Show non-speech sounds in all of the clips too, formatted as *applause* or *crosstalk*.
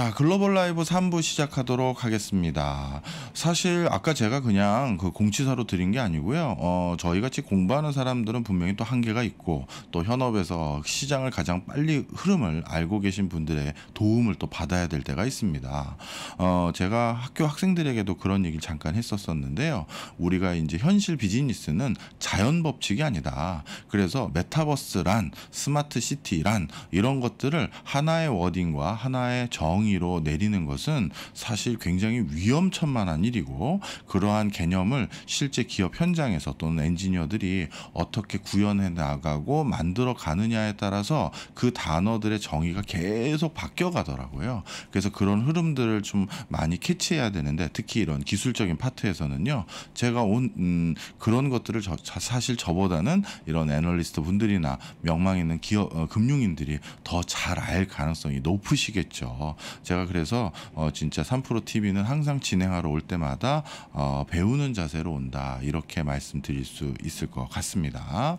아, 글로벌 라이브 3부 시작하도록 하겠습니다. 사실 아까 제가 그냥 그 공치사로 드린 게 아니고요. 어, 저희 같이 공부하는 사람들은 분명히 또 한계가 있고 또 현업에서 시장을 가장 빨리 흐름을 알고 계신 분들의 도움을 또 받아야 될 때가 있습니다. 어, 제가 학교 학생들에게도 그런 얘기를 잠깐 했었었는데요. 우리가 이제 현실 비즈니스는 자연 법칙이 아니다. 그래서 메타버스란 스마트 시티란 이런 것들을 하나의 워딩과 하나의 정의 무상의로 내리는 것은 사실 굉장히 위험천만한 일이고 그러한 개념을 실제 기업 현장에서 또는 엔지니어들이 어떻게 구현해 나가고 만들어 가느냐에 따라서 그 단어들의 정의가 계속 바뀌어 가더라고요. 그래서 그런 흐름들을 좀 많이 캐치해야 되는데 특히 이런 기술적인 파트에서는요. 제가 온 음, 그런 것들을 저, 사실 저보다는 이런 애널리스트 분들이나 명망 있는 기업 어, 금융인들이 더 잘 알 가능성이 높으시겠죠. 제가 그래서 어, 진짜 3프로 TV는 항상 진행하러 올 때마다 어, 배우는 자세로 온다 이렇게 말씀드릴 수 있을 것 같습니다.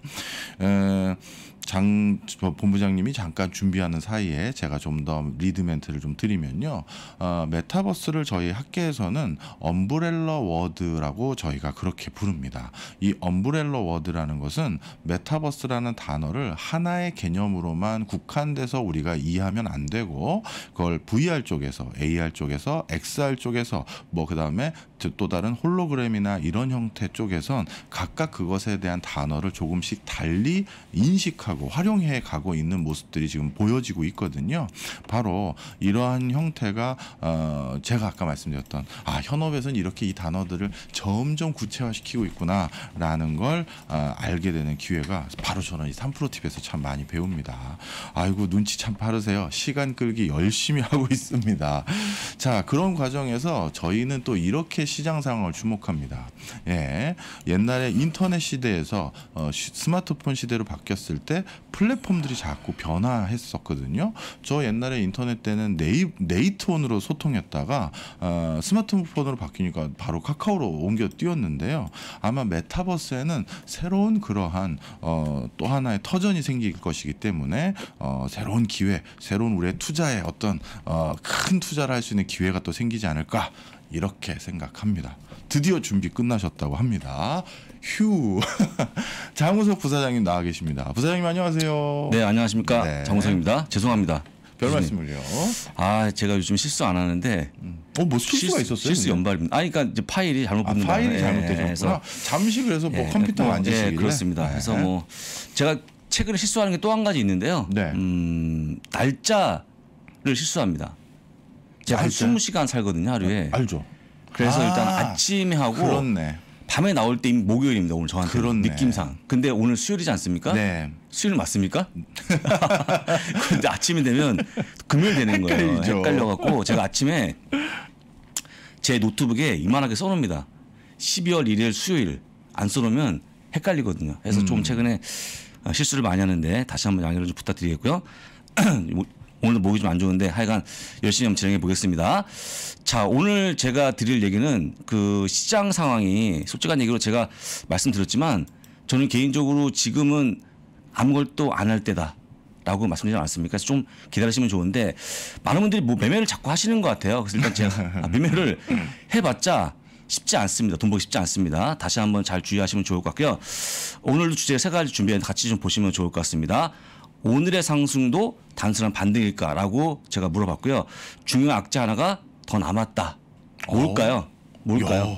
에, 장 본부장님이 잠깐 준비하는 사이에 제가 좀 더 리드 멘트를 좀 드리면요. 어, 메타버스를 저희 학계에서는 엄브렐러 워드라고 저희가 그렇게 부릅니다. 이 엄브렐러 워드라는 것은 메타버스라는 단어를 하나의 개념으로만 국한돼서 우리가 이해하면 안 되고 그걸 VR 쪽에서 AR 쪽에서 XR 쪽에서 뭐 그다음에 또 다른 홀로그램이나 이런 형태 쪽에선 각각 그것에 대한 단어를 조금씩 달리 인식하고 가고 뭐 활용해 가고 있는 모습들이 지금 보여지고 있거든요. 바로 이러한 형태가 어 제가 아까 말씀드렸던 아 현업에서는 이렇게 이 단어들을 점점 구체화시키고 있구나라는 걸어 알게 되는 기회가 바로 저는 이 3프로 팁에서 참 많이 배웁니다. 아이고 눈치 참 빠르세요. 시간 끌기 열심히 *laughs* 하고 있습니다. 자 그런 과정에서 저희는 또 이렇게 시장 상황을 주목합니다. 예, 옛날에 인터넷 시대에서 어, 스마트폰 시대로 바뀌었을 때 플랫폼들이 자꾸 변화했었거든요. 저 옛날에 인터넷 때는 네이, 네이트온으로 소통했다가 어, 스마트폰으로 바뀌니까 바로 카카오로 옮겨 뛰었는데요. 아마 메타버스에는 새로운 그러한 어, 또 하나의 터전이 생길 것이기 때문에 어, 새로운 기회, 새로운 우리의 투자에 어떤 어, 큰 투자를 할 수 있는 기회가 또 생기지 않을까 이렇게 생각합니다. 드디어 준비 끝나셨다고 합니다. 휴. *laughs* 장우석 부사장님 나와 계십니다. 부사장님 안녕하세요. 네, 안녕하십니까. 네. 장우석입니다. 죄송합니다. 별 교수님. 말씀을요. 아, 제가 요즘 실수 안 하는데. 음. 어, 뭐 실수가 실수, 있었어요? 실수 연발입니다. 아니, 그러니까 이제 파일이 잘못 붙는 거 아, 파일이 잘못되셨구나. 네, 잠시 그래서 뭐 예, 컴퓨터가 안되시길 뭐, 예, 그렇습니다. 네. 그래서 뭐 제가 최근에 실수하는 게 또 한 가지 있는데요. 네. 음, 날짜를 실수합니다. 제가 한 20시간 살거든요, 하루에. 아, 알죠. 그래서 아, 일단 아침에 하고 그렇네. 밤에 나올 때 이미 목요일입니다 오늘 저한테 그렇네. 느낌상 근데 오늘 수요일이지 않습니까? 네. 수요일 맞습니까? *laughs* 근데 아침이 되면 금요일 되는 거예요 헷갈리죠. 헷갈려갖고 제가 아침에 제 노트북에 이만하게 써놓습니다 12월 1일 수요일 안 써놓으면 헷갈리거든요 그래서 음. 좀 최근에 실수를 많이 하는데 다시 한번 양해를 좀 부탁드리겠고요 *clears throat* 뭐 오늘도 목이 좀 안 좋은데 하여간 열심히 한번 진행해 보겠습니다. 자, 오늘 제가 드릴 얘기는 그 시장 상황이 솔직한 얘기로 제가 말씀드렸지만 저는 개인적으로 지금은 아무것도 안 할 때다. 라고 말씀드리지 않았습니까? 좀 기다리시면 좋은데 많은 분들이 뭐 매매를 자꾸 하시는 것 같아요. 그래서 일단 제가 아, 매매를 해봤자 쉽지 않습니다. 돈 벌기 쉽지 않습니다. 다시 한번 잘 주의하시면 좋을 것 같고요. 오늘도 주제 세 가지 준비했 같이 좀 보시면 좋을 것 같습니다. 오늘의 상승도 단순한 반등일까라고 제가 물어봤고요. 중요 악재 하나가 더 남았다. 뭘까요? 어. 뭘까요? 야.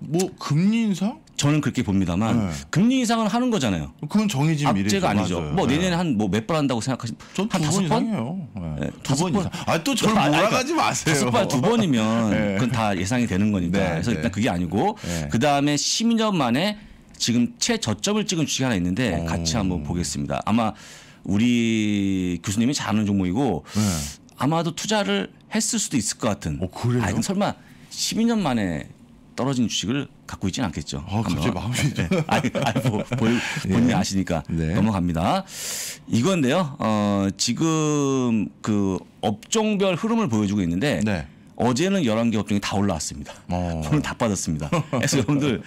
뭐 금리 인상? 저는 그렇게 봅니다만 네. 금리 인상은 하는 거잖아요. 그건 정해진 악재가 아니죠. 맞아요. 뭐 네. 내년에 한 뭐 몇 번 한다고 생각하시? 전한 다섯 번이에요 네. 네 두번 이상. 아 또 저를 아, 몰아가지 그러니까 마세요. 다섯 번두 번이면 *laughs* 네. 그건 다 예상이 되는 거니까. 그래서 일단 그게 아니고 그 다음에 12년 만에 지금 최저점을 찍은 주식 하나 있는데 오. 어. 같이 한번 보겠습니다. 아마 우리 교수님이 잘 아는 종목이고 네. 아마도 투자를 했을 수도 있을 것 같은. 어, 그래요? 아니, 설마 12년 만에 떨어진 주식을 갖고 있지는 않겠죠. 아, 갑자기 마음이 네. 네. 아니, 아니 뭐, 본, *laughs* 예. 본인이 네. 아시니까 네. 넘어갑니다. 이건데요. 어, 지금 그 업종별 흐름을 보여주고 있는데 네. 어제는 11개 업종이 다 올라왔습니다. 어. 저다 *laughs* 빠졌습니다. 그래서 여러분들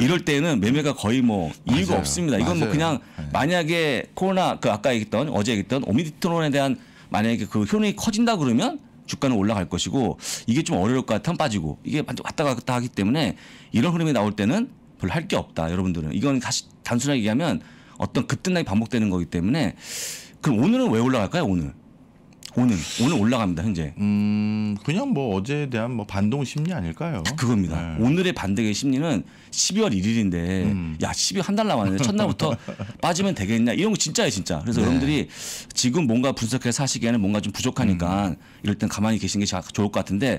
이럴 때는 매매가 거의 뭐 이유가 없습니다. 이건 뭐 맞아요. 뭐 그냥 네. 만약에 코로나 그 아까 얘기했던 어제 얘기했던 오미디트론에 대한 만약에 그 효능이 커진다 그러면 주가는 올라갈 것이고 이게 좀 어려울 것 같으면 빠지고 이게 왔다 갔다 하기 때문에 이런 흐름이 나올 때는 별로 할 게 없다. 여러분들은 이건 다시 단순하게 얘기하면 어떤 급등락이 반복되는 거기 때문에 그럼 오늘은 왜 올라갈까요? 오늘 오늘 오늘 올라갑니다 현재. 음 그냥 뭐 어제에 대한 뭐 반동 심리 아닐까요? 그겁니다. 네. 오늘의 반등의 심리는 12월 1일인데 음. 야 12월 한 달 남았는데 첫날부터 *laughs* 빠지면 되겠냐 이런 거 진짜예요 진짜. 그래서 네. 여러분들이 지금 뭔가 분석해서 하시기에는 뭔가 좀 부족하니까 음. 이럴 땐 가만히 계신게 좋을 것 같은데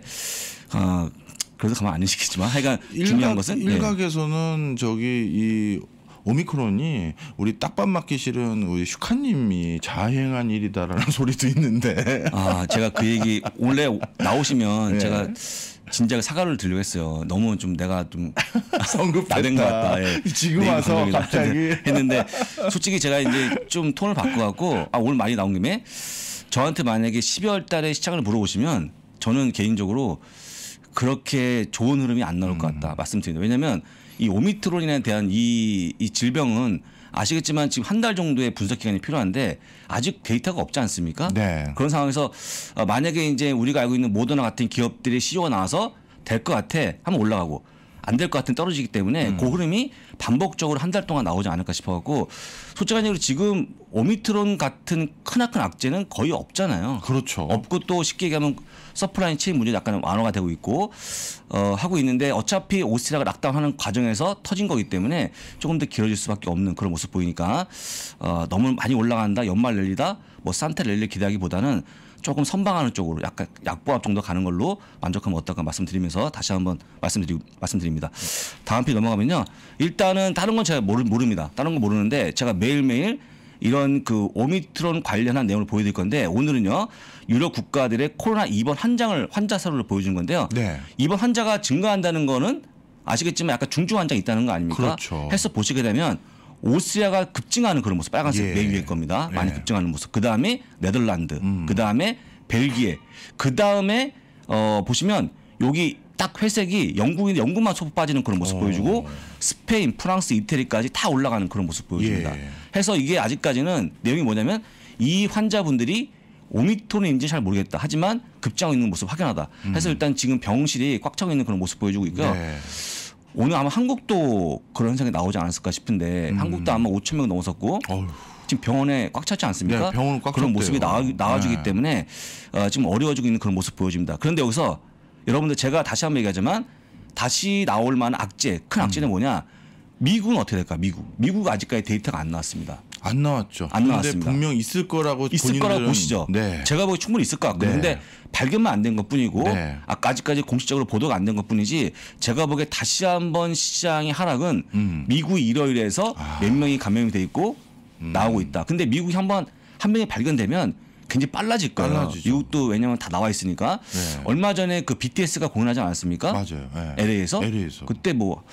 어, 그래서 가만 안 계시겠지만 하여간 중요한 것은 네. 일각에서는 네. 저기 이 오미크론이 우리 딱밥 맞기 싫은 우리 슈카님이 자행한 일이다라는 *laughs* 소리도 있는데. 아 제가 그 얘기 원래 나오시면 네. 제가 진작 사과를 드리려 고 했어요. 너무 좀 내가 좀 *laughs* 성급된 것 같다. 예. 지금 와서 갑자기 했는데 솔직히 제가 이제 좀 톤을 바꿔갖고 아 오늘 많이 나온 김에 저한테 만약에 12월달에 시작을 물어보시면 저는 개인적으로 그렇게 좋은 흐름이 안 나올 것 음. 같다 음. 말씀드립니다. 왜냐하면 이 오미트론에 대한 이, 이 질병은 아시겠지만 지금 한 달 정도의 분석 기간이 필요한데 아직 데이터가 없지 않습니까? 네. 그런 상황에서 어, 만약에 이제 우리가 알고 있는 모더나 같은 기업들의 CEO가 나와서 될 것 같아 하면 올라가고 안될것 같은 떨어지기 때문에 음. 그 흐름이 반복적으로 한 달 동안 나오지 않을까 싶어갖고 솔직한 얘로 지금 오미트론 같은 크나큰 악재는 거의 없잖아요. 그렇죠. 없고 또 쉽게 얘기하면 서프라인 체인 문제 약간 완화가 되고 있고 어, 하고 있는데 어차피 오스트리아가 낙담하는 과정에서 터진 거기 때문에 조금 더 길어질 수밖에 없는 그런 모습 보이니까 어, 너무 많이 올라간다 연말 랠리다 뭐 산타 랠리 기대하기보다는 조금 선방하는 쪽으로 약간 약보합 정도 가는 걸로 만족하면 어떨까 말씀드리면서 다시 한번 말씀드리 말씀드립니다. 다음 피 넘어가면요. 일단은 다른 건 제가 모르, 모릅니다. 다른 건 모르는데 제가 매일매일 이런 그오미트론 관련한 내용을 보여드릴 건데 오늘은요 유럽 국가들의 코로나 입원 환장을 환자 사료를 보여주 건데요. 네. 입원 환자가 증가한다는 거는 아시겠지만 약간 중증 환자 있다는 거 아닙니까? 그렇죠. 해서 보시게 되면 오스트리아가 급증하는 그런 모습 빨간색 예. 맨 위에 겁니다. 많이 예. 급증하는 모습. 그 다음에 네덜란드, 음. 그 다음에 벨기에, 그 다음에 어 보시면 여기 딱 회색이 영국이 영국만 소폭 빠지는 그런 모습 오. 어. 보여주고 스페인, 프랑스, 이태리까지 다 올라가는 그런 모습 보여줍니다. 예. 해서 이게 아직까지는 내용이 뭐냐면 이 환자분들이 오미크론인지 잘 모르겠다. 하지만 급증하고 있는 모습 확연하다. 음. 해서 일단 지금 병실이 꽉 차고 있는 그런 모습 보여주고 있고요. 네. 오늘 아마 한국도 그런 현상이 나오지 않았을까 싶은데 음. 한국도 아마 5천 명 넘었었고 어휴. 지금 병원에 꽉 찼지 않습니까? 네, 병원 꽉 그런 찼대요. 모습이 나와, 나와주기 네. 때문에 어, 지금 어려워지고 있는 그런 모습 보여집니다. 그런데 여기서 여러분들 제가 다시 한 번 얘기하지만 다시 나올 만한 악재 큰 악재는 음. 뭐냐? 미국은 어떻게 될까? 미국 미국 아직까지 데이터가 안 나왔습니다. 안 나왔죠. 안 나왔습니다. 분명 있을 거라고 있을 거라고 보시죠. 네. 제가 보기 충분히 있을 것 같고 네. 근데 발견만 안 된 것뿐이고 네. 아까지까지 공식적으로 보도가 안 된 것뿐이지 제가 보기에 다시 한번 시장의 하락은 음. 미국 일요일에서 아. 몇 명이 감염이 돼 있고 음. 나오고 있다. 근데 미국이 한번 한 명이 발견되면 굉장히 빨라질 거예요. 빨라지죠. 미국도 왜냐면 다 나와 있으니까. 네. 얼마 전에 그 BTS가 공연하지 않았습니까? 맞아요. 네. LA에서. LA에서. 그때 뭐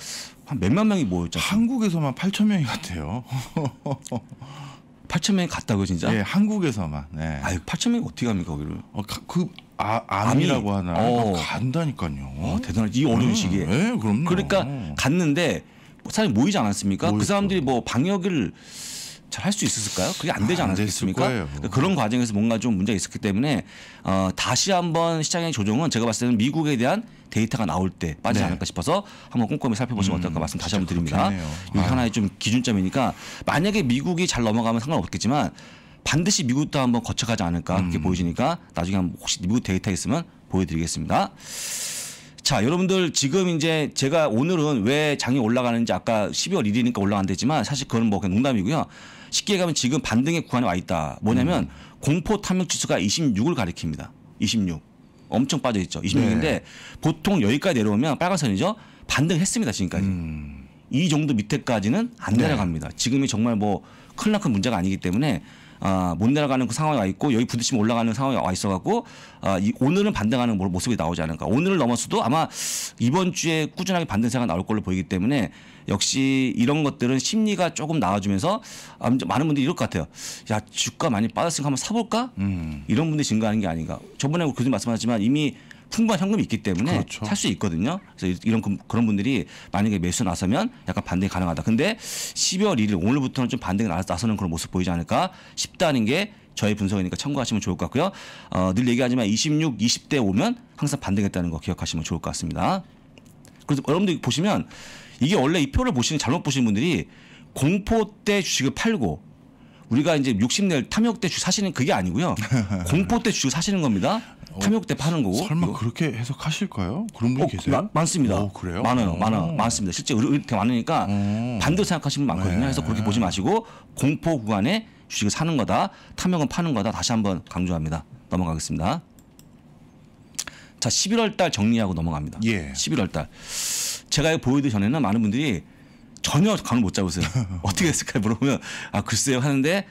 한 몇만 명이 모였죠. 한국에서만 8천 명이 같아요. 8천 *laughs* 명이 갔다고 진짜? 예, 한국에서만. 네. 아 8천 명이 어떻게 갑니까 거기를? 어, 그 아, 암이라고 하나 어. 아, 간다니까요. 어, 대단하이 어려운 네, 시기에. 네, 그럼요. 그러니까 갔는데 뭐 사람 모이지 않았습니까? 그 모였죠. 그 사람들이 뭐 방역을 잘할수 있었을까요? 그게 안 되지 아, 않았겠습니까? 아, 그러니까 그런 과정에서 뭔가 좀 문제가 있었기 때문에 어, 다시 한번 시장의 조정은 제가 봤을 때는 미국에 대한 데이터가 나올 때 빠지지 네. 않을까 싶어서 한번 꼼꼼히 살펴보시면 음, 어떨까 말씀 다시 한번 드립니다. 이게 아. 하나의 좀 기준점이니까 만약에 미국이 잘 넘어가면 상관없겠지만 반드시 미국도 한번 거쳐가지 않을까 그렇게 음. 보여지니까 나중에 한번 혹시 미국 데이터 있으면 보여드리겠습니다. 자, 여러분들 지금 이제 제가 오늘은 왜 장이 올라가는지 아까 12월 1일이니까 올라간되지만 사실 그건 뭐 그냥 농담이고요. 쉽게 얘기하면 지금 반등의 구간에 와 있다. 뭐냐면 음. 공포 탐욕 지수가 26을 가리킵니다. 26. 엄청 빠져 있죠. 26인데 네. 보통 여기까지 내려오면 빨간선이죠. 반등했습니다, 지금까지. 음. 이 정도 밑에까지는 안 네. 내려갑니다. 지금이 정말 뭐 큰일 날큰 문제가 아니기 때문에 아못 내려가는 그상황이와 있고 여기 부딪히면 올라가는 상황이와 있어갖고 아, 이 오늘은 반등하는 모습이 나오지 않을까. 오늘을 넘었어도 아마 이번 주에 꾸준하게 반등세가 나올 걸로 보이기 때문에 역시 이런 것들은 심리가 조금 나와주면서 아, 많은 분들이 이럴 것 같아요. 야 주가 많이 빠졌으니까 한번 사볼까? 음. 이런 분들이 증가하는 게 아닌가. 저번에 그님 뭐 말씀하셨지만 이미 풍부한 현금이 있기 때문에 그렇죠. 살수 있거든요. 그래서 이런 그런 분들이 만약에 매수 나서면 약간 반등이 가능하다. 근데 12월 1일 오늘부터는 좀 반등이 나서는 그런 모습 보이지 않을까 싶다는 게 저희 분석이니까 참고하시면 좋을 것 같고요. 어, 늘 얘기하지만 26, 20대 오면 항상 반등했다는 거 기억하시면 좋을 것 같습니다. 그래서 여러분들 보시면 이게 원래 이 표를 보시는 잘못 보신 분들이 공포 때 주식을 팔고 우리가 이제 6 0년 탐욕 때 주 사시는 그게 아니고요. *laughs* 공포 때 주식 을 사시는 겁니다. 탐욕 어, 때 파는 거고. 설마 이거. 그렇게 해석하실까요? 그런 분이 어, 계세요? 마, 많습니다. 오, 어, 그래요? 많아요, 어. 많아, 많습니다. 실제 이렇게 많으니까 반대로 생각하시는 분 많거든요. 네. 그래서 그렇게 보지 마시고 공포 구간에 주식을 사는 거다, 탐욕은 파는 거다. 다시 한번 강조합니다. 넘어가겠습니다. 자, 11월 달 정리하고 넘어갑니다. 예. 11월 달. 제가 이거 보여드리 전에는 많은 분들이 전혀 감을 못 잡으세요. *laughs* 어떻게 했을까요? 물어보면 아 글쎄요 하는데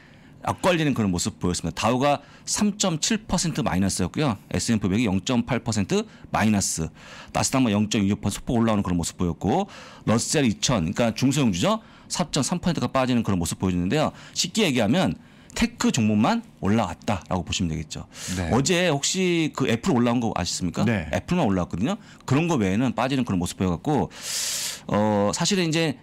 악걸리는 그런 모습 보였습니다. 다우가 3.7% 마이너스였고요. S&P 500이 0.8% 마이너스, 나스닥만 0.26% 뭐 소폭 올라오는 그런 모습 보였고 러셀 2000, 그러니까 중소형주죠. 4.3%가 빠지는 그런 모습 보여주는데요. 쉽게 얘기하면 테크 종목만 올라왔다라고 보시면 되겠죠. 네. 어제 혹시 그 애플 올라온 거 아십니까? 네. 애플만 올라왔거든요. 그런 거 외에는 빠지는 그런 모습 보여갖고 어 사실은 이제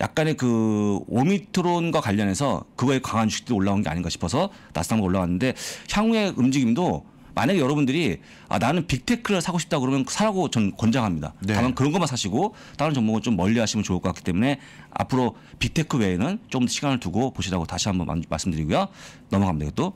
약간의 그 오미트론과 관련해서 그거에 강한 주식들이 올라온 게 아닌가 싶어서 나스닥도 올라왔는데 향후의 움직임도 만약에 여러분들이 아 나는 빅테크를 사고 싶다 그러면 사라고 전 권장합니다. 네. 다만 그런 것만 사시고 다른 종목은 좀 멀리 하시면 좋을 것 같기 때문에 앞으로 빅테크 외에는 좀 시간을 두고 보시라고 다시 한번 말씀드리고요. 넘어가면 되겠죠.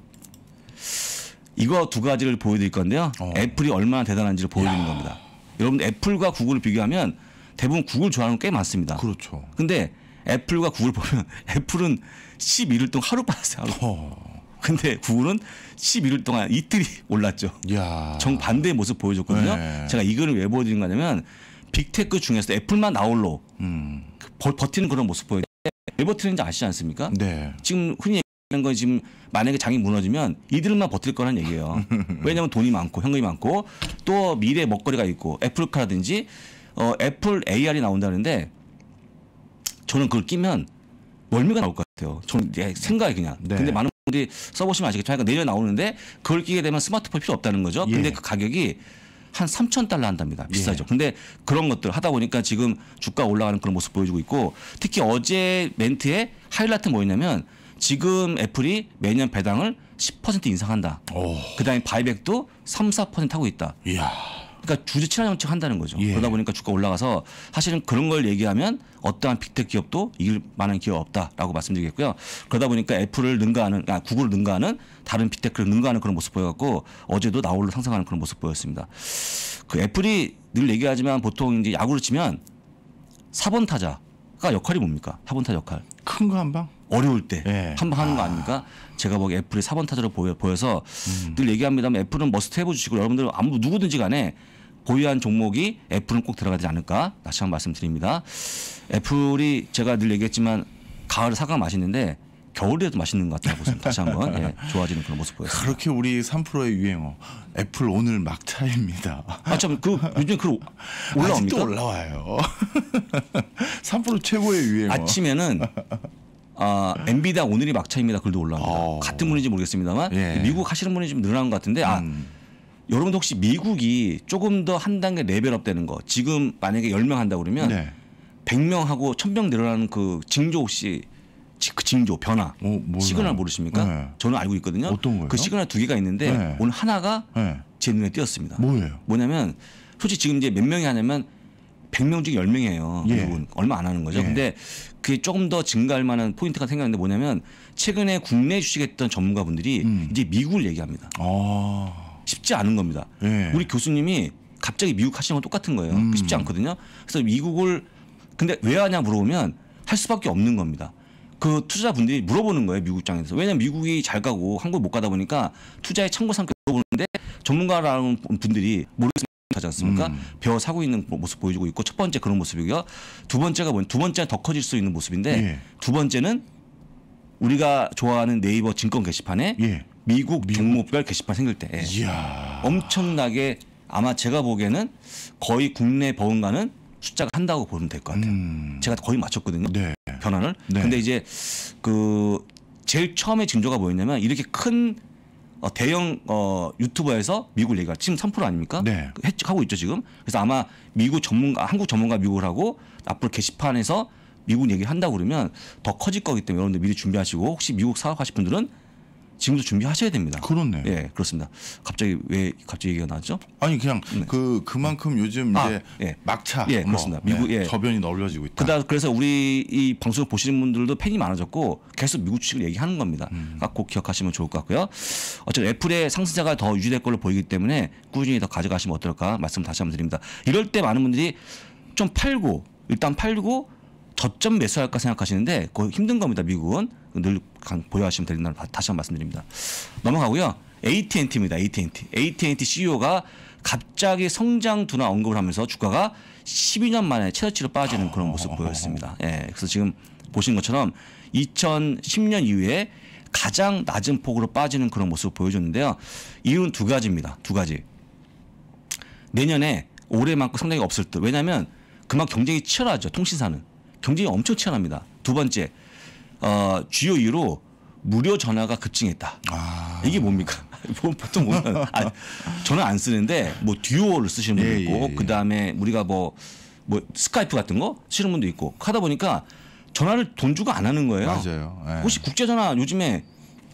이거 두 가지를 보여드릴 건데요. 어. 애플이 얼마나 대단한지를 보여드리는 겁니다. 여러분 애플과 구글을 비교하면 대부분 구글 좋아하는 게꽤 많습니다. 그렇죠. 근데 애플과 구글 보면 *laughs* 애플은 11일 동안 하루 빠졌어요. 하루. 어. 근데 구글은 11일 동안 이틀이 올랐죠. 야. 정반대의 모습 보여줬거든요. 네. 제가 이거를 왜 보여드린 거냐면 빅테크 중에서 애플만 나홀로 음. 그 버, 티는 그런 모습 보여요. 왜 버티는지 아시지 않습니까? 네. 지금 흔히 얘기하는 건 지금 만약에 장이 무너지면 이들만 버틸 거란 얘기예요. *laughs* 왜냐하면 돈이 많고 현금이 많고 또 미래 먹거리가 있고 애플카라든지 어, 애플 AR이 나온다는데 저는 그걸 끼면 월미가 나올 것 같아요. 저는 생각이 그냥. 네. 근데 많은 분들이 써보시면 아시겠지만 그러니까 내년 나오는데 그걸 끼게 되면 스마트폰 필요 없다는 거죠. 예. 근데 그 가격이 한 3천 달러 한답니다. 비싸죠. 예. 근데 그런 것들 하다 보니까 지금 주가 올라가는 그런 모습 보여주고 있고 특히 어제 멘트에 하이라이트 뭐였냐면 지금 애플이 매년 배당을 10% 인상한다. 그 다음에 바이백도 3, 4% 하고 있다. 이야. 그러니까 주제 친환 정책 한다는 거죠. 예. 그러다 보니까 주가 올라가서 사실은 그런 걸 얘기하면 어떠한 빅텍 기업도 이길 만한 기업 없다라고 말씀드리겠고요. 그러다 보니까 애플을 능가하는 아 구글을 능가하는 다른 빅테크를 능가하는 그런 모습 보여갖고 어제도 나홀로 상승하는 그런 모습 보였습니다. 그 애플이 늘 얘기하지만 보통 이제 야구를 치면 사번 타자가 역할이 뭡니까? 사번 타자 역할. 큰 거 한 방? 어려울 때 예. 한방 하는 거 아. 아닙니까? 제가 보기에 애플이 4번 타자로 보여, 보여서 음. 늘 얘기합니다만 애플은 머스트 해보 시고 여러분들 아무 누구든지 간에 보유한 종목이 애플은 꼭 들어가지 않을까 다시 한번 말씀드립니다. 애플이 제가 늘 얘기했지만 가을에 사과 가 맛있는데 겨울에도 맛있는 것 같아요. 모습 다시 한번 예, 좋아지는 그런 모습 보여습 그렇게 우리 3%의 유행어 애플 오늘 막차입니다. 아참그 요즘 그 올라옵니까? 아직도 올라와요. 3% *laughs* 최고의 유행어. 아침에는 아, 엔비다 오늘이 막차입니다. 글도 올라옵니다. 오. 어. 같은 분인지 모르겠습니다만 예. 미국 하시는 분이 좀 늘어난 것 같은데 아 음. 여러분도 혹시 미국이 조금 더 한 단계 레벨업 되는 거 지금 만약에 열 명 한다 고 그러면 네. 100명 하고 1000명 늘어나는그 징조 혹시 그 징조 변화 오, 어, 시그널 모르십니까? 네. 저는 알고 있거든요. 어떤 거예요? 그 시그널 두 개가 있는데 네. 오늘 하나가 네. 제 눈에 띄었습니다. 뭐예요? 뭐냐면 솔직히 지금 이제 몇 명이 하냐면 100명 중에 10명이에요. 예. 미국 얼마 안 하는 거죠. 예. 근데 그게 조금 더 증가할 만한 포인트가 생겼는데 뭐냐면 최근에 국내 주식했던 전문가분들이 음. 이제 미국을 얘기합니다. 아. 쉽지 않은 겁니다. 예. 우리 교수님이 갑자기 미국 하시는 건 똑같은 거예요. 음. 쉽지 않거든요. 그래서 미국을 근데 왜 하냐 물어보면 할 수밖에 없는 겁니다. 그 투자자분들이 물어보는 거예요 미국 장에서 왜냐면 하 미국이 잘 가고 한국 못 가다 보니까 투자의 참고 상태 물어보는데 전문가라는 분들이 모르겠습니다 하지 않습니까 음. 배워 사고 있는 모습 보여주고 있고 첫 번째 그런 모습이고요 두 번째가 뭐냐 두 번째는 더 커질 수 있는 모습인데 예. 두 번째는 우리가 좋아하는 네이버 증권 게시판에 예. 미국, 미국 종목별 게시판 생길 때 예. 엄청나게 아마 제가 보기에는 거의 국내 버금가는 숫자가 한다고 보면 될 것 같아요. 음. 제가 거의 맞췄거든요. 네. 변화를. 네. 근데 이제 그 제일 처음에 징조가 뭐였냐면 이렇게 큰 어, 대형 어, 유튜버에서 미국 얘기가 지금 3% 아닙니까? 네. 그 하고 있죠 지금. 그래서 아마 미국 전문가 한국 전문가 미국을 하고 앞으로 게시판에서 미국 얘기 한다 고 그러면 더 커질 거기 때문에 여러분들 미리 준비하시고 혹시 미국 사업하실 분들은 지금도 준비하셔야 됩니다. 그렇네. 예, 그렇습니다. 갑자기 왜 갑자기 얘기가 나왔죠? 아니 그냥 네. 그 그만큼 요즘 아, 이제 예. 막차 예, 뭐, 그렇습니다. 네, 미국 예. 저변이 넓어지고 있다. 그다 그래서 우리 이 방송을 보시는 분들도 팬이 많아졌고 계속 미국 주식을 얘기하는 겁니다. 음. 그러니까 꼭 기억하시면 좋을 것 같고요. 어쨌든 애플의 상승자가 더 유지될 걸로 보이기 때문에 꾸준히 더 가져가시면 어떨까 말씀 다시 한번 드립니다. 이럴 때 많은 분들이 좀 팔고 일단 팔고 저점 매수할까 생각하시는데 그 힘든 겁니다. 미국은 늘 보유하시면 되는 날 다시 한번 말씀드립니다. 넘어가고요. AT&T입니다. AT&T. AT&T CEO가 갑자기 성장 둔화 언급을 하면서 주가가 12년 만에 최저치로 빠지는 그런 모습 보였습니다. 예. 그래서 지금 보신 것처럼 2010년 이후에 가장 낮은 폭으로 빠지는 그런 모습을 보여줬는데요. 이유는 두 가지입니다. 두 가지. 내년에 올해만큼 상당히 없을 듯. 왜냐하면 그만 경쟁이 치열하죠. 통신사는. 경쟁이 엄청 치열합니다. 두 번째 어, 주요 이유로 무료 전화가 급증했다. 아. 이게 뭡니까? *laughs* 뭐 보통 보면 아, 저는 안 쓰는데 뭐 듀오를 쓰시는 분도 예, 있고 예, 예. 그 다음에 우리가 뭐뭐 뭐 스카이프 같은 거 쓰는 분도 있고 하다 보니까 전화를 돈 주고 안 하는 거예요. 맞아요. 예. 혹시 국제 전화 요즘에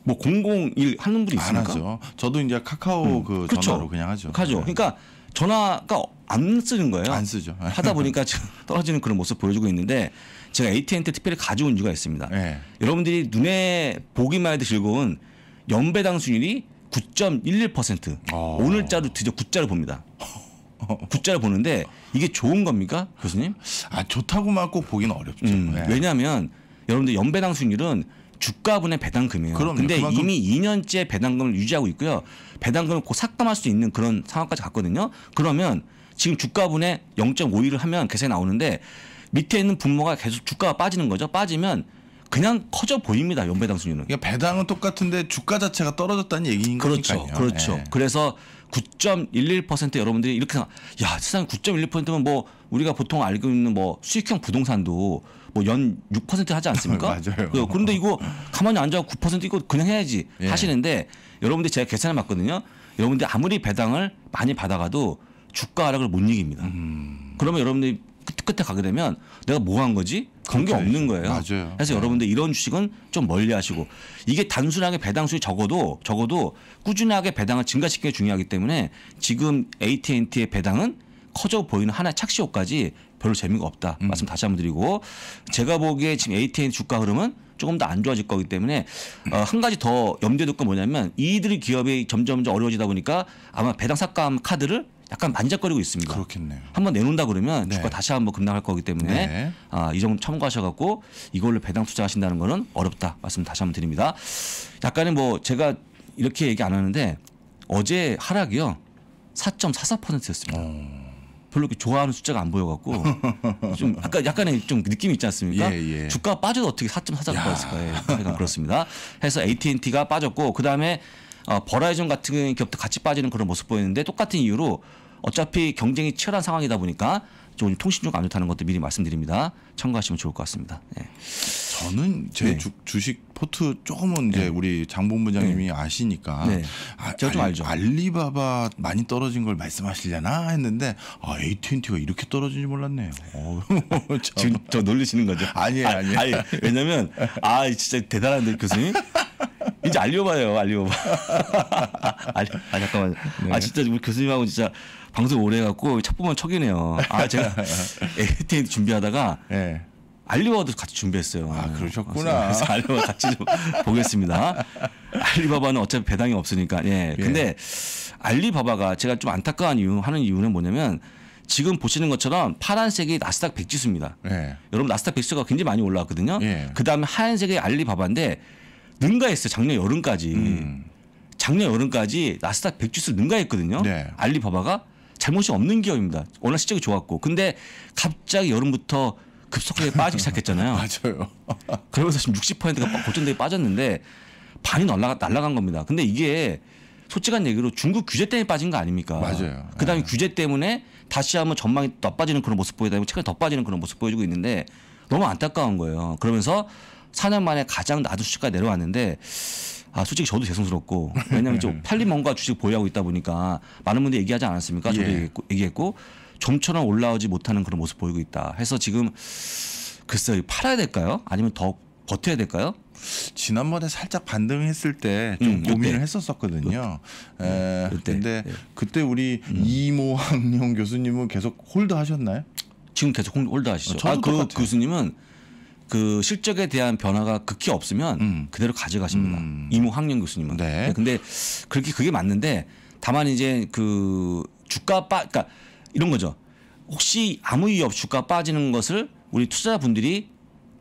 뭐001 하는 분이 있습니까? 안 하죠. 저도 이제 카카오 음. 그 그렇죠. 전화로 그냥 하죠. 하죠. 네. 예. 그러니까 전화가 안 쓰는 거예요. 안 쓰죠. *laughs* 하다 보니까 지금 떨어지는 그런 모습 보여주고 있는데 제가 AT&T 특별히 가져온 이유가 있습니다. 네. 여러분들이 눈에 보기만 해도 즐거운 연배당 수율이 9.11% 어. 오늘자로 드디어 9자로 봅니다. 9자로 *laughs* 보는데 이게 좋은 겁니까 교수님? 아 좋다고만 꼭 보기는 어렵죠. 음, 네. 왜냐하면 여러분들 연배당 수율은 주가분의 배당금이에요. 그럼 근데 그만큼... 이미 2년째 배당금을 유지하고 있고요. 배당금을 곧 삭감할 수 있는 그런 상황까지 갔거든요. 그러면 지금 주가분의 0 5 1를 하면 계산이 그 나오는데 밑에 있는 분모가 계속 주가가 빠지는 거죠. 빠지면 그냥 커져 보입니다. 연배당 순위는. 그러니까 배당은 똑같은데 주가 자체가 떨어졌다는 얘기인 그렇죠, 거니까요. 그렇죠. 예. 그래서 9.11% 여러분들이 이렇게 생각, 야 세상 에 9.11%면 뭐 우리가 보통 알고 있는 뭐 수익형 부동산도 뭐연6% 하지 않습니까? *laughs* 맞아요. 그, 그런데 이거 가만히 앉아 9% 이거 그냥 해야지 예. 하시는데 여러분들 제가 계산을 봤거든요. 여러분들 아무리 배당을 많이 받아가도 주가 하락을 못 이깁니다. 음. 그러면 여러분들이 끝에 가게 되면 내가 뭐 한 거지? 관계 없는 거예요. 맞아요. 그래서 네. 여러분들 이런 주식은 좀 멀리 하시고 이게 단순하게 배당 수익 적어도 적어도 꾸준하게 배당을 증가시키는 게 중요하기 때문에 지금 AT&T의 배당은 커져 보이는 하나의 착시효까지 별로 재미가 없다. 음. 말씀 다시 한번 드리고 제가 보기에 지금 ATN 주가 흐름은 조금 더 안 좋아질 거기 때문에 어, 한 가지 더 염두에 둘건 뭐냐면 이들이 기업이 점점 어려워지다 보니까 아마 배당 삭감 카드를 약간 만작거리고 있습니다. 그렇겠네요. 한번 내놓는다 그러면 네. 주가 다시 한번 급락할 거기 때문에 네. 아, 이 정도 참고하셔갖고 이걸로 배당 투자하신다는 거는 어렵다 말씀 다시 한번 드립니다. 약간은뭐 제가 이렇게 얘기 안 하는데 어제 하락이요 4.44%였습니다. 어. 별로 이렇게 좋아하는 숫자가 안 보여갖고 *laughs* 좀 아까 약간의 좀 느낌이 있지 않습니까? 예, 예. 주가 빠져도 어떻게 4.4자로 빠졌을까? 요 예, 그렇습니다. 해서 AT&T가 빠졌고 그 다음에 어, 버라이즌 같은 기업도 같이 빠지는 그런 모습 보이는데 똑같은 이유로 어차피 경쟁이 치열한 상황이다 보니까 좀 통신료가 안 좋다는 것도 미리 말씀드립니다. 참고하시면 좋을 것 같습니다. 네. 저는 제 네. 주, 식 포트 조금은 이제 네. 우리 장 본부장님이 네. 아시니까 네. 아, 제가 알, 좀 알죠. 알리바바 많이 떨어진 걸 말씀하시려나 했는데 아, AT&T가 이렇게 떨어진지 몰랐네요. 어, *laughs* 지금 저 놀리시는 거죠? 아니에요, 아니에요. 아니, 왜냐면 하아 진짜 대단한데 교수님. 이제 알바봐요알리오바 *laughs* 아, 아 잠깐만. 네. 아 진짜 우리 교수님하고 진짜 방송 오래 해갖고 첫보만 척이네요. 아 제가 *laughs* 에이티 준비하다가 네. 예. 알리바바도 같이 준비했어요. 아 그러셨구나. 아, 그래서 알리바바 같이 좀 보겠습니다. 알리바바는 어차피 배당이 없으니까. 예. 예. 근데 알리바바가 제가 좀 안타까운 이유 하는 이유는 뭐냐면 지금 보시는 것처럼 파란색이 나스닥 백지수입니다. 예. 여러분 나스닥 백지수가 굉장히 많이 올라왔거든요. 예. 그다음에 하얀색이 알리바바인데 능가했어요. 작년 여름까지. 음. 작년 여름까지 나스닥 1 0 0주수 능가했거든요. 네. 알리바바가 잘못이 없는 기업입니다. 워낙 실적이 좋았고. 근데 갑자기 여름부터 급속하게 빠지기 시작했잖아요. *laughs* 맞아요. *laughs* 그러면서 지금 60%가 고점대에 빠졌는데 반이 날라가, 날라간 겁니다. 근데 이게 솔직한 얘기로 중국 규제 때문에 빠진 거 아닙니까? 맞아요. 그다음에 네. 규제 때문에 다시 한번 전망이 더빠지는 그런 모습 보이다 보면 최근에 더 빠지는 그런 모습 보여주고 있는데 너무 안타까운 거예요. 그러면서 4년 만에 가장 낮은 수치가 내려왔는데 아 솔직히 저도 죄송스럽고 왜냐하면 좀 음. 팔린 뭔가 주식 보유하고 있다 보니까 많은 분들이 얘기하지 않았습니까? 저도 예. 얘기했고, 얘기했고 좀처럼 올라오지 못하는 그런 모습 보이고 있다. 해서 지금 글쎄요 팔아야 될까요? 아니면 더 버텨야 될까요? 지난번에 살짝 반등했을 때좀 음, 고민을 요때. 했었었거든요. 에, 음, 예, 요 근데 예. 그때 우리 음. 이모학룡 *laughs* 교수님은 계속 홀드 하셨나요? 지금 계속 홀드 하시죠. 어, 아, 그 아요 교수님은 그 실적에 대한 변화가 극히 없으면 음. 그대로 가져가십니다. 음. 이모 학영 교수님은. 네. 네. 근데 그렇게 그게 맞는데 다만 이제 그 주가 빠 그러니까 이런 거죠. 혹시 아무 이유 없이 주가 빠지는 것을 우리 투자자분들이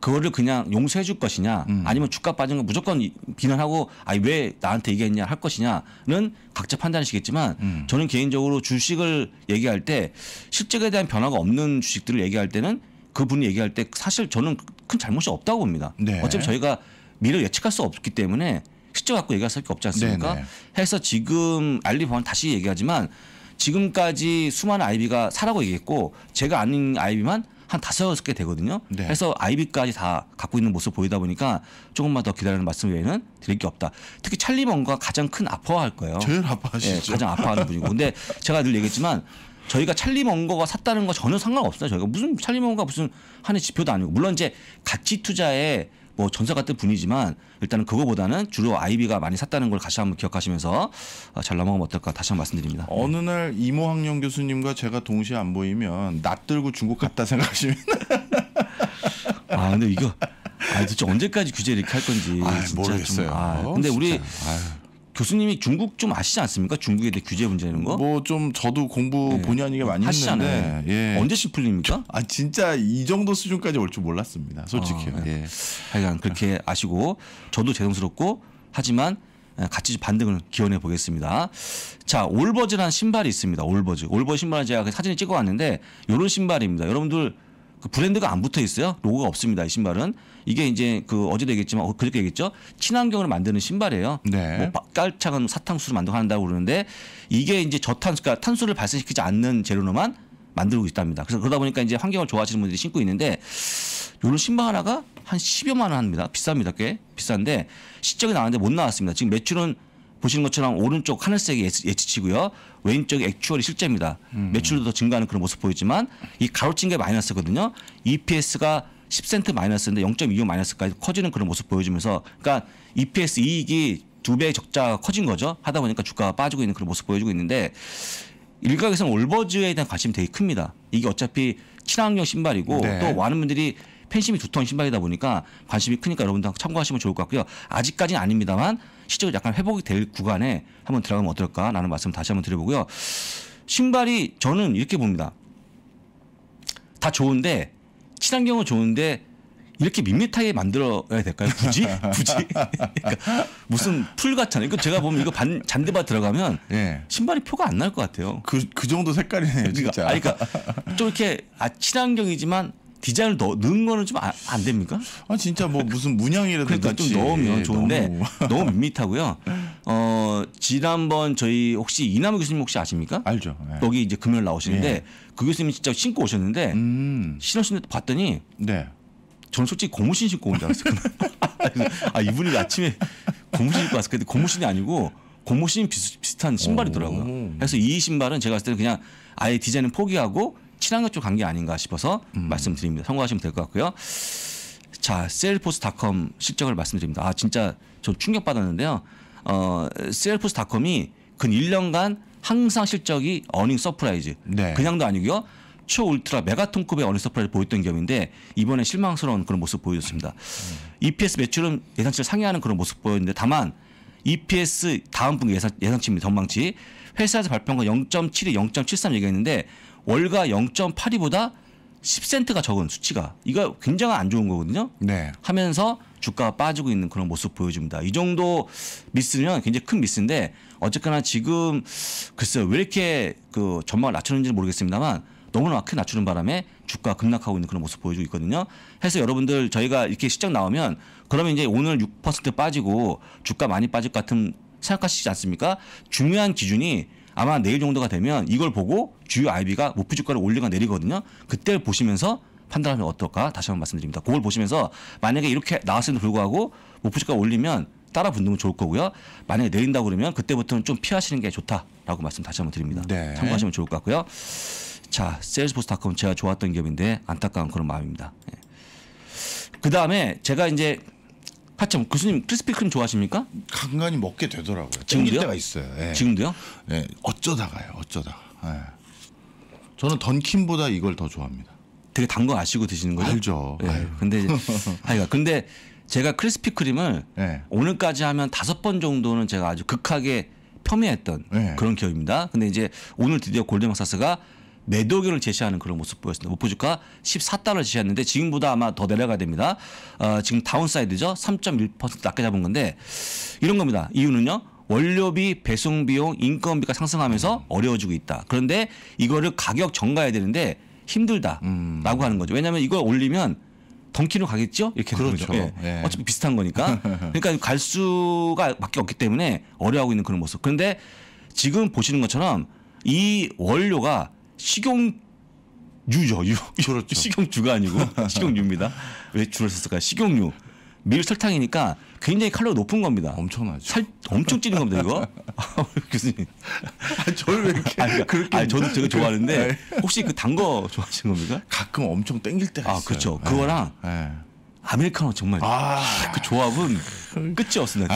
그거를 그냥 용서해 줄 것이냐 음. 아니면 주가 빠진 거 무조건 비난하고 아왜 나한테 얘기했냐 할 것이냐는 각자 판단하시겠지만 음. 저는 개인적으로 주식을 얘기할 때 실적에 대한 변화가 없는 주식들을 얘기할 때는 그분이 얘기할 때 사실 저는 큰 잘못이 없다고 봅니다. 네. 어차피 저희가 미래 를 예측할 수 없기 때문에 실제 갖고 얘기할 수밖에 없지 않습니까? 네네. 네. 해서 지금 알리 법안 다시 얘기하지만 지금까지 수많은 아이비가 사라고 얘기했고 제가 아는 아이비만 한 다섯 여섯 개 되거든요. 네. 해서 아이비까지 다 갖고 있는 모습 보이다 보니까 조금만 더 기다리는 말씀 외에는 드릴 게 없다. 특히 찰리먼가 가장 큰 아파할 거예요. 제일 아파하시죠. 네, 가장 아파하는 분이고. 근데 제가 늘 얘기했지만 저희가 찰리 멍거가 샀다는 거 전혀 상관없어요. 저희가 무슨 찰리 멍거가 무슨 한해 지표도 아니고 물론 이제 가치 투자에 뭐 전사 같은 분이지만 일단은 그거보다는 주로 아이비가 많이 샀다는 걸 다시 한번 기억하시면서 어, 잘 넘어가면 어떨까 다시 한번 말씀드립니다. 네. 어느 날 이모학령 교수님과 제가 동시에 안 보이면 나 들고 중국 갔다 생각하시면 *laughs* 아 근데 이거 아 도대체 언제까지 규제 이렇게 할 건지 아, 모르겠어요. 좀, 아, 근데 우리 아유. 교수님이 중국 좀 아시지 않습니까? 중국에 대해 규제 문제 는 거? 뭐 좀 저도 공부 네. 본의 아니게 많이 하시잖아요. 예. 언제씩 풀립니까? 아 진짜 이 정도 수준까지 올 줄 몰랐습니다. 솔직히요. 아, 네. 예. 하여간 그렇게 아시고 저도 죄송스럽고 하지만 예, 같이 반등을 기원해 보겠습니다. 자, 올버즈라는 신발이 있습니다. 올버즈. 올버즈 신발 제가 그 사진을 찍어 왔는데 이런 신발입니다. 여러분들 그 브랜드가 안 붙어 있어요. 로고가 없습니다. 이 신발은 이게 이제 그 어제도 얘기했지만 어, 그렇게 얘기했죠. 친환경을 만드는 신발이에요. 네. 뭐 깔창은 사탕수를 만들어 한다고 그러는데 이게 이제 저탄수 그러니까 탄수를 발생시키지 않는 재료로만 만들고 있답니다. 그래서 그러다 보니까 이제 환경을 좋아하시는 분들이 신고 있는데 요런 신발 하나가 한 10여만 원 합니다. 비쌉니다. 꽤 비싼데 시적이 나왔는데 못 나왔습니다. 지금 매출은 보시는 것처럼 오른쪽 하늘색이 예치치고요. 왼쪽이 액추얼이 실제입니다. 음. 매출도 더 증가하는 그런 모습 보이지만 이 가로친 게 마이너스거든요. EPS가 10센트 마이너스인데 0.25 마이너스까지 커지는 그런 모습 보여주면서 그러니까 EPS 이익이 두 배 적자가 커진 거죠. 하다 보니까 주가가 빠지고 있는 그런 모습 보여주고 있는데 일각에서는 올버즈에 대한 관심이 되게 큽니다. 이게 어차피 친환경 신발이고 네. 또 많은 분들이 팬심이 두터운 신발이다 보니까 관심이 크니까 여러분들 참고하시면 좋을 것 같고요. 아직까지는 아닙니다만 실제로 약간 회복이 될 구간에 한번 들어가면 어떨까라는 말씀 다시 한번 드려보고요. 신발이 저는 이렇게 봅니다. 다 좋은데 친환경은 좋은데 이렇게 밋밋하게 만들어야 될까요? 굳이? *laughs* 굳이? 그러니까 무슨 풀 같잖아요. 이거 제가 보면 이거 반, 잔디밭 들어가면 예. 신발이 표가 안 날 것 같아요. 그, 그 정도 색깔이네요, 그러니까, 진짜. 아, 그러니까 좀 이렇게 아, 친환경이지만 디자인을 넣, 넣은 거는 좀안 아, 됩니까? 아 진짜 뭐 무슨 문양이라든가 그러니까 좀 예, 넣으면 좋은데 너무, 너무 밋밋하고요. 어 지난번 저희 혹시 이남우 교수님 혹시 아십니까? 알죠. 네. 예. 여기 이제 금요일 나오시는데 네. 그 교수님이 진짜 신고 오셨는데 음. 신으신데 봤더니 네. 저 솔직히 고무신 신고 온 줄 알았어요. *laughs* 아 이분이 아침에 고무신 신고 왔어. 근데 고무신이 아니고 고무신 비슷, 비슷한 신발이더라고요. 그래서 이 신발은 제가 봤을 때는 그냥 아예 디자인은 포기하고 친환경 쪽간게 아닌가 싶어서 음. 말씀드립니다. 참고하시면 될 것 같고요. 자, 셀포스닷컴 실적을 말씀드립니다. 아, 진짜 저 충격 받았는데요. 어, 셀포스닷컴이 근 1년간 항상 실적이 어닝 서프라이즈. 네. 그냥도 아니고요. 초 울트라 메가톤급의 어닝 서프라이즈 보였던 기업인데 이번에 실망스러운 그런 모습 보여줬습니다. 음. EPS 매출은 예상치를 상회하는 그런 모습 보였는데 다만 EPS 다음 분기 예상, 예상치입니다. 전망치. 회사에서 발표한 건 0.72, 0.73 얘기했는데 월가 0.82보다 10센트가 적은 수치가 이거 굉장히 안 좋은 거거든요. 네. 하면서 주가가 빠지고 있는 그런 모습 보여줍니다. 이 정도 미스면 굉장히 큰 미스인데 어쨌거나 지금 글쎄요 왜 이렇게 그 전망을 낮추는지는 모르겠습니다만 너무나 크게 낮추는 바람에 주가 급락하고 있는 그런 모습 보여주고 있거든요. 해서 여러분들 저희가 이렇게 시장 나오면 그러면 이제 오늘 6% 빠지고 주가 많이 빠질 것 같은 생각하시지 않습니까? 중요한 기준이 아마 내일 정도가 되면 이걸 보고 주요 IB가 목표 주가를 올리거나 내리거든요. 그때 보시면서 판단하면 어떨까 다시 한번 말씀드립니다. 그걸 보시면서 만약에 이렇게 나왔음에도 불구하고 목표 주가 올리면 따라 붙는 건 좋을 거고요. 만약에 내린다고 그러면 그때부터는 좀 피하시는 게 좋다라고 말씀 다시 한번 드립니다. 네. 참고하시면 좋을 것 같고요. 자, 세일즈포스닷컴 제가 좋았던 기업인데 안타까운 그런 마음입니다. 예. 그 다음에 제가 이제 하참 교수님 크리스피 크림 좋아하십니까? 간간히 먹게 되더라고요. 지금도요? 때가 있어요. 예. 지금도요? 예. 어쩌다가요. 어쩌다. 예. 저는 던킨보다 이걸 더 좋아합니다. 되게 단 거 아시고 드시는 거죠? 알죠. 예. 근데 *laughs* 하여간 근데 제가 크리스피 크림을 예. 오늘까지 하면 다섯 번 정도는 제가 아주 극하게 폄훼했던 예. 그런 기억입니다. 근데 이제 오늘 드디어 골드막사스가 매도 의견을 제시하는 그런 모습 보였습니다. 목표주가 14달러 제시했는데 지금보다 아마 더 내려가야 됩니다. 어, 지금 다운사이드죠. 3.1% 낮게 잡은 건데 이런 겁니다. 이유는요. 원료비, 배송비용, 인건비가 상승하면서 어려워지고 있다. 그런데 이거를 가격 정가해야 되는데 힘들다라고 음. 하는 거죠. 왜냐하면 이걸 올리면 덩키로 가겠죠? 이렇게 그렇죠. 예. 예. 어차피 비슷한 거니까. 그러니까 갈 수가 밖에 없기 때문에 어려워하고 있는 그런 모습. 그런데 지금 보시는 것처럼 이 원료가 식용 유죠. 유. 그렇죠. 식용주가 아니고 *laughs* 식용유입니다. 왜 줄을 썼을까요? 식용유. 밀 설탕이니까 굉장히 칼로리 높은 겁니다. 엄청나죠. 살 엄청 찌는 겁니다 이거. *laughs* *laughs* 교수님. 아, 저를 왜 이렇게 아니, 그러까렇게 아니, 저도 제가 좋아하는데 네. 혹시 그단거 좋아하시는 겁니까? 가끔 엄청 땡길 때가 아, 있어요. 그렇죠. 네. 그거랑 네. 아메리카노 정말 아, 그 조합은 끝이 없습니다.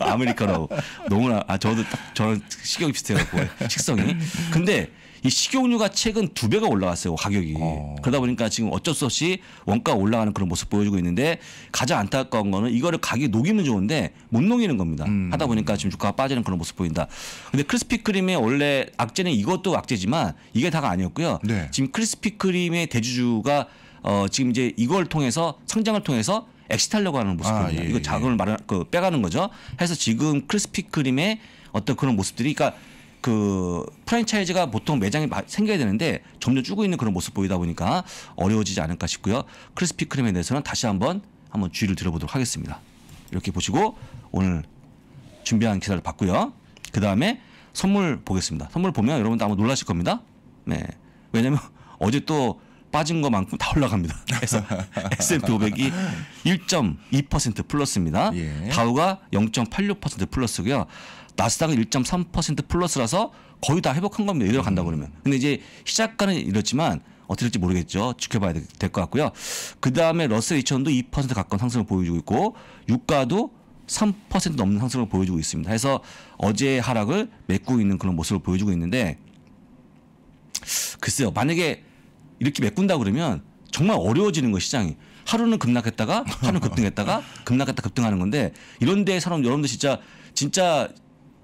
아~ 메리카노 너무나 아 저도 저는 식욕이 비슷해갖고 식성이. 근데 이 식용유가 최근 두 배가 올라갔어요 가격이. 어. 그러다 보니까 지금 어쩔 수 없이 원가 올라가는 그런 모습 보여주고 있는데 가장 안타까운 거는 이거를 가격이 녹이면 좋은데 못 녹이는 겁니다. 음. 하다 보니까 지금 주가가 빠지는 그런 모습 보인다. 근데 크리스피 크림의 원래 악재는 이것도 악재지만 이게 다가 아니었고요. 네. 지금 크리스피 크림의 대주주가 어 지금 이제 이걸 통해서 성장을 통해서 엑시탈려고 하는 모습입니다. 아, 예, 이거 예, 예. 자금을 말그 빼가는 거죠. 해서 지금 크리스피 크림의 어떤 그런 모습들이 그러니까 그 프랜차이즈가 보통 매장이 생겨야 되는데 점점 줄고 있는 그런 모습 보이다 보니까 어려워지지 않을까 싶고요. 크리스피 크림에 대해서는 다시 한번 한번 주의를 들어보도록 하겠습니다. 이렇게 보시고 오늘 준비한 기사를 봤고요. 그 다음에 선물 보겠습니다. 선물 보면 여러분들 아마 놀라실 겁니다. 네. 왜냐면 *laughs* 어제 또 빠진 것만큼 다 올라갑니다. 그래서 *laughs* S&P 500이 1.2% 플러스입니다. 예. 다우가 0.86% 플러스고요. 나스닥은 1.3% 플러스라서 거의 다 회복한 겁니다. 이대로 간다 그러면. 근데 이제 시작가는 이렇지만 어떻게 될지 모르겠죠. 지켜봐야 될 것 같고요. 그 다음에 러셀 2000도 2% 가까운 상승을 보여주고 있고 유가도 3% 넘는 상승을 보여주고 있습니다. 해서 어제 하락을 메꾸고 있는 그런 모습을 보여주고 있는데 글쎄요. 만약에 이렇게 메꾼다 그러면 정말 어려워지는 거 시장이. 하루는 급락했다가 하루는 급등했다가 *laughs* 급락했다 급등하는 건데 이런 데 사람 여러분들 진짜 진짜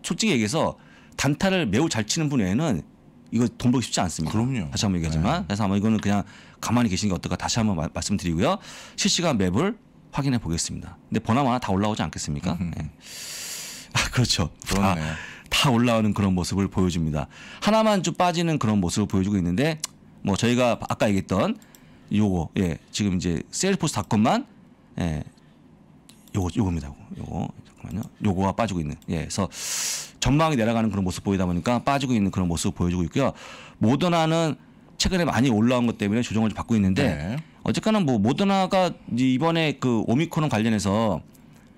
솔직히 얘기해서 단타를 매우 잘 치는 분 외에는 이거 돈 벌기 쉽지 않습니다. 그럼요. 다시 한번 얘기하지만 네. 그래서 아마 이거는 그냥 가만히 계신게 어떨까 다시 한번 말씀드리고요. 실시간 맵을 확인해 보겠습니다. 근데 번함 마나다 올라오지 않겠습니까? 네. *laughs* 아 그렇죠. 다, 다 올라오는 그런 모습을 보여줍니다. 하나만 좀 빠지는 그런 모습을 보여주고 있는데 뭐 저희가 아까 얘기했던 요거 예 지금 이제 세일포스닷컴만 예 요거 요겁니다 요거 잠깐만요 요거가 빠지고 있는 예 그래서 전망이 내려가는 그런 모습 보이다 보니까 빠지고 있는 그런 모습 보여주고 있고요 모더나는 최근에 많이 올라온 것 때문에 조정을 좀 받고 있는데 네. 어쨌거나 뭐 모더나가 이번에 그 오미크론 관련해서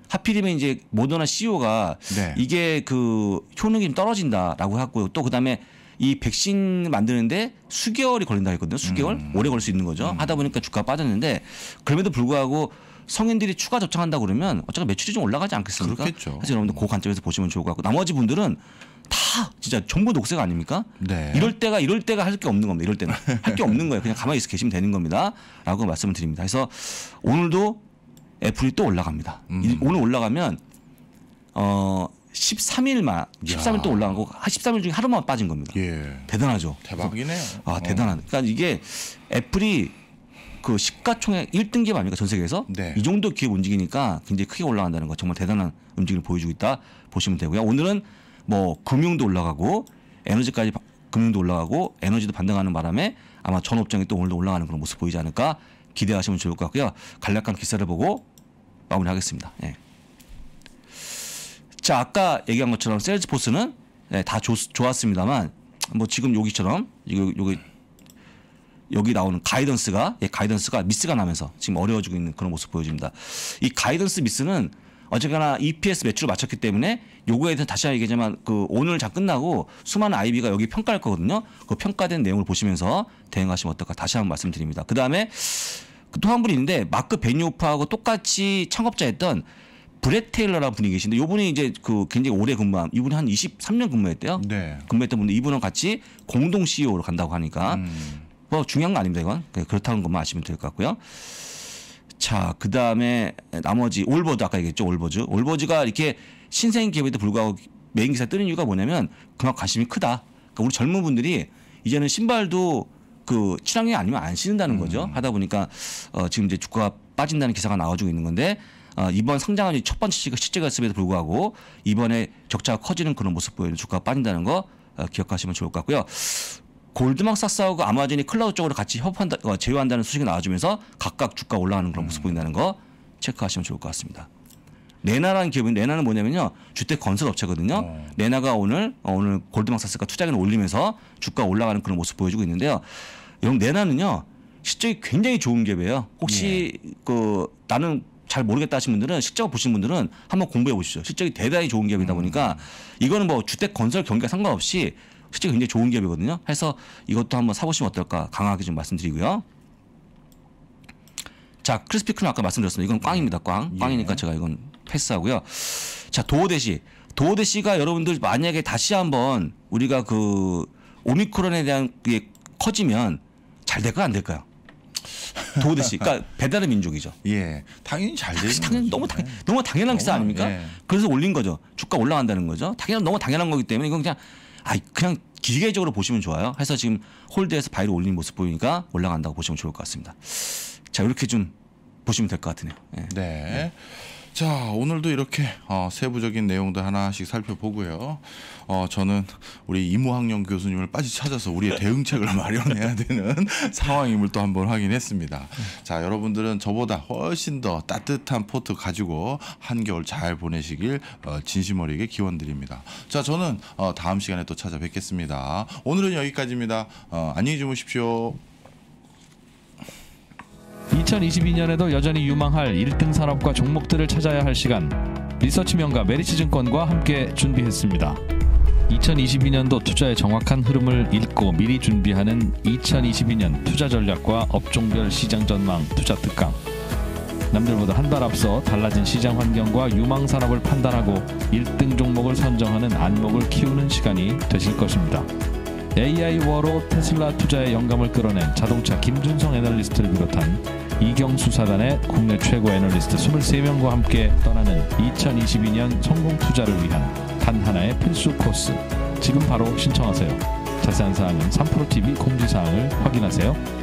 하필이면 이제 모더나 CEO가 네. 이게 그 효능이 좀 떨어진다라고 했고요 또 그다음에 이 백신 만드는데 수개월이 걸린다 했거든요. 수개월 음. 오래 걸릴 수 있는 거죠. 음. 하다 보니까 주가 빠졌는데 그럼에도 불구하고 성인들이 추가 접종한다 그러면 어차피 매출이 좀 올라가지 않겠습니까? 그렇겠죠. 그래 여러분들 그 관점에서 보시면 좋을 것 같고 나머지 분들은 다 진짜 전부 녹색 아닙니까? 네. 이럴 때가 이럴 때가 할 게 없는 겁니다. 이럴 때는 할 게 없는 거예요. 그냥 가만히 있어 계시면 되는 겁니다.라고 말씀을 드립니다. 그래서 오늘도 애플이 또 올라갑니다. 음. 오늘 올라가면 어 13일만 13일 또 올라간 거고 13일 중에 하루만 빠진 겁니다. 예. 대단하죠. 대박이네요. 아 어. 대단한. 그러니까 이게 애플이 그 시가총액 1등 기업 아닙니까 전 세계에서 네. 이 정도 기업 움직이니까 굉장히 크게 올라간다는 거 정말 대단한 움직임을 보여주고 있다 보시면 되고요. 오늘은 뭐 금융도 올라가고 에너지까지 금융도 올라가고 에너지도 반등하는 바람에 아마 전업장이 또 오늘도 올라가는 그런 모습 보이지 않을까 기대하시면 좋을 것 같고요. 간략한 기사를 보고 마무리하겠습니다. 예. 자 아까 얘기한 것처럼 셀즈포스는 네, 예, 다 조, 좋았습니다만 뭐 지금 여기처럼 이거 여기 여기 나오는 가이던스가 예, 가이던스가 미스가 나면서 지금 어려워지고 있는 그런 모습 보여집니다. 이 가이던스 미스는 어쨌거나 EPS 매출을 맞췄기 때문에 요거에 대해서 다시 얘기하지만 그 오늘 다 끝나고 수많은 IB가 여기 평가할 거거든요. 그 평가된 내용을 보시면서 대응하시면 어떨까 다시 한번 말씀드립니다. 그 다음에 그 또한 분이 있는데 마크 베니오프하고 똑같이 창업자였던 브렛 테일러라 는 분이 계신데 이분이 이제 그 굉장히 오래 근무한 이분이 한 23년 근무했대요. 네. 근무했던 분데 이분은 같이 공동 CEO로 간다고 하니까 음. 뭐 중요한 거 아닙니다 이건 네, 그렇다는 것만 아시면 될 것 같고요. 자, 그 다음에 나머지 올버드 아까 얘기했죠. 올버즈. 올버즈가 이렇게 신생 기업에도 불구하고 메인 기사 뜨는 이유가 뭐냐면 그만큼 관심이 크다. 그러니까 우리 젊은 분들이 이제는 신발도 그 친환경이 아니면 안 신는다는 거죠. 음. 하다 보니까 어, 지금 이제 주가 빠진다는 기사가 나와주고 있는 건데 어, 이번 상장한 첫 번째 시제가있음에도 불구하고 이번에 적자가 커지는 그런 모습 보이는 주가가 빠진다는 거 어, 기억하시면 좋을 것 같고요. 골드망사스하고 아마존이 클라우드 쪽으로 같이 협업한다, 어, 제휴한다는 소식이 나와주면서 각각 주가 올라가는 그런 모습 음. 보인다는 거 체크하시면 좋을 것 같습니다. 레나라는 기업은 레나는 뭐냐면요 주택 건설 업체거든요. 어. 레나가 오늘 어, 오늘 골드망사스가 투자금을 올리면서 주가 올라가는 그런 모습 보여주고 있는데요. 여러분 레나는요 실적이 굉장히 좋은 기업이에요. 혹시 예. 그 나는 잘 모르겠다 하신 분들은 실적을 보신 분들은 한번 공부해 보십시오. 실적이 대단히 좋은 기업이다 보니까 이거는 뭐 주택 건설 경기가 상관없이 실적이 굉장히 좋은 기업이거든요. 해서 이것도 한번 사보시면 어떨까 강하게 좀 말씀드리고요. 자, 크리스피크는 아까 말씀드렸습니다. 이건 꽝입니다. 네. 꽝. 예. 꽝이니까 제가 이건 패스하고요. 자, 도어대시. 도어대시가 여러분들 만약에 다시 한번 우리가 그 오미크론에 대한 게 커지면 잘 될까 요안 될까요? 도우듯이. 그러니까 배달의 민족이죠. 예. 당연히 잘 아, 되죠. 당연히 너무 당연, 너무 당연한 기사 어, 아닙니까? 예. 그래서 올린 거죠. 주가 올라간다는 거죠. 당연 너무 당연한 거기 때문에 이건 그냥 아 그냥 기계적으로 보시면 좋아요. 해서 지금 홀드에서 바이로 올린 모습 보이니까 올라간다고 보시면 좋을 것 같습니다. 자 이렇게 좀 보시면 될 것 같으네요. 예. 네. 네. 자 오늘도 이렇게 어, 세부적인 내용도 하나씩 살펴보고요. 어, 저는 우리 이모학령 교수님을 빠지 찾아서 우리의 대응책을 *laughs* 마련해야 되는 *laughs* 상황임을 또 한번 확인했습니다. 자 여러분들은 저보다 훨씬 더 따뜻한 포트 가지고 한겨울 잘 보내시길 어, 진심 어리게 기원드립니다. 자 저는 어, 다음 시간에 또 찾아뵙겠습니다. 오늘은 여기까지입니다. 어, 안녕히 주무십시오. 2022년에도 여전히 유망할 1등 산업과 종목들을 찾아야 할 시간 리서치명가 메리츠증권과 함께 준비했습니다. 2022년도 투자의 정확한 흐름을 읽고 미리 준비하는 2022년 투자 전략과 업종별 시장 전망 투자 특강. 남들보다 한 달 앞서 달라진 시장 환경과 유망 산업을 판단하고 1등 종목을 선정하는 안목을 키우는 시간이 되실 것입니다. AI워로 테슬라 투자의 영감을 끌어낸 자동차 김준성 애널리스트를 비롯한 이경수 사단의 국내 최고 애널리스트 23명과 함께 떠나는 2022년 성공 투자를 위한 단 하나의 필수 코스. 지금 바로 신청하세요. 자세한 사항은 3프로TV 공지사항을 확인하세요.